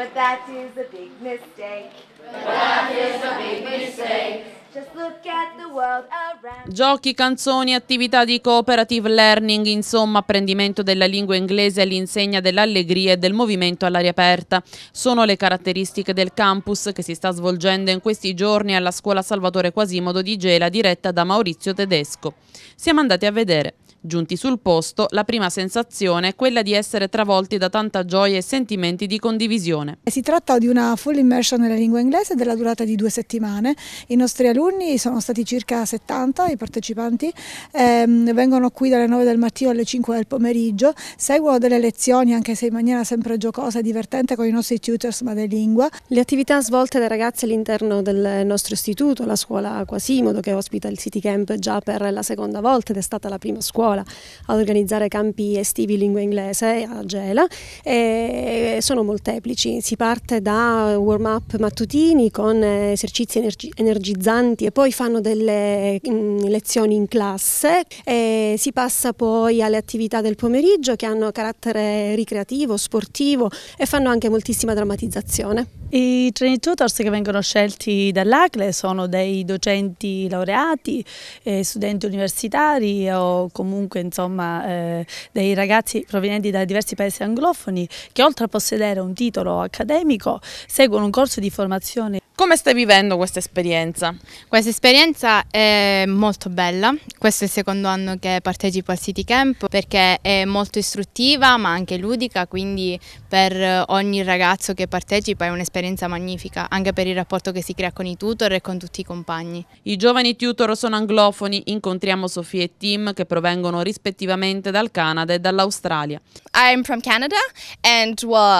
But that is a big mistake. But that is a big mistake. Giochi, canzoni, attività di cooperative learning, insomma apprendimento della lingua inglese all'insegna dell'allegria e del movimento all'aria aperta. Sono le caratteristiche del campus che si sta svolgendo in questi giorni alla scuola Salvatore Quasimodo di Gela diretta da Maurizio Tedesco. Siamo andati a vedere. Giunti sul posto, la prima sensazione è quella di essere travolti da tanta gioia e sentimenti di condivisione. Eh, si tratta di una full immersion nella lingua inglese della durata di due settimane. I nostri alunni sono stati circa 70, i partecipanti, ehm, vengono qui dalle 9 del mattino alle 5 del pomeriggio, seguono delle lezioni anche se in maniera sempre giocosa e divertente con i nostri tutors madrelingua. Le attività svolte dai ragazzi all'interno del nostro istituto, la scuola Quasimodo che ospita il City Camp già per la seconda volta ed è stata la prima scuola scuola ad organizzare campi estivi in lingua inglese a Gela sono molteplici, si parte da warm up mattutini con eh, esercizi energizzanti e poi fanno delle mm, lezioni in classe, e si passa poi alle attività del pomeriggio che hanno carattere ricreativo, sportivo e fanno anche moltissima drammatizzazione. I training tutors che vengono scelti dall'ACLE sono dei docenti laureati, eh, studenti universitari o comunque insomma eh, dei ragazzi provenienti da diversi paesi anglofoni che oltre a possedere possedere un titolo accademico seguono un corso di formazione. Come stai vivendo questa esperienza? Questa esperienza è molto bella, questo è il secondo anno che partecipo al City Camp perché è molto istruttiva ma anche ludica, quindi per ogni ragazzo che partecipa è un'esperienza magnifica, anche per il rapporto che si crea con i tutor e con tutti i compagni. I giovani tutor sono anglofoni, incontriamo Sofia e Tim che provengono rispettivamente dal Canada e dall'Australia. I'm from Canada and well,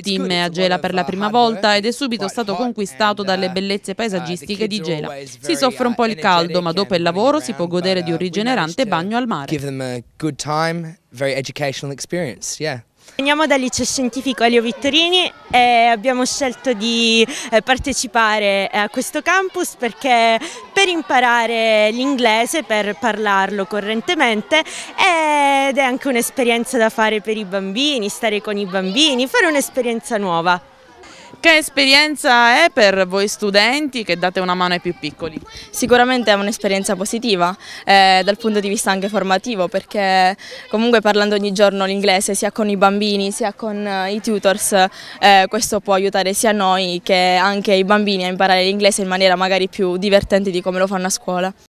Tim è a Gela per la prima volta ed è subito stato conquistato uh, dalle bellezze paesaggistiche uh, di Gela. Si soffre un uh, po' il caldo, ma dopo il lavoro si può godere di un rigenerante bagno al mare. Veniamo dal liceo scientifico Elio Vittorini e abbiamo scelto di eh, partecipare a questo campus perché per imparare l'inglese, per parlarlo correntemente ed è anche un'esperienza da fare per i bambini, stare con i bambini, fare un'esperienza nuova. Che esperienza è per voi studenti che date una mano ai più piccoli? Sicuramente è un'esperienza positiva eh, dal punto di vista anche formativo perché comunque parlando ogni giorno l'inglese sia con i bambini sia con eh, i tutors eh, questo può aiutare sia noi che anche i bambini a imparare l'inglese in maniera magari più divertente di come lo fanno a scuola.